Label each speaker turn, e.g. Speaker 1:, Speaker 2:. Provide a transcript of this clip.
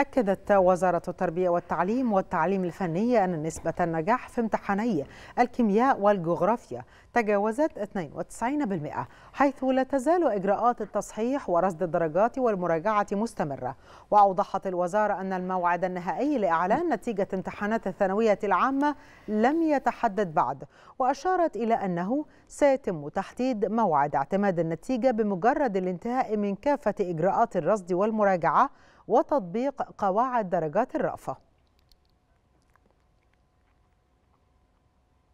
Speaker 1: أكدت وزارة التربية والتعليم والتعليم الفني أن نسبة النجاح في امتحاني الكيمياء والجغرافيا تجاوزت 92% حيث لا تزال إجراءات التصحيح ورصد الدرجات والمراجعة مستمرة وأوضحت الوزارة أن الموعد النهائي لإعلان نتيجة امتحانات الثانوية العامة لم يتحدد بعد وأشارت إلى أنه سيتم تحديد موعد اعتماد النتيجة بمجرد الانتهاء من كافة إجراءات الرصد والمراجعة وتطبيق قواعد درجات الرأفة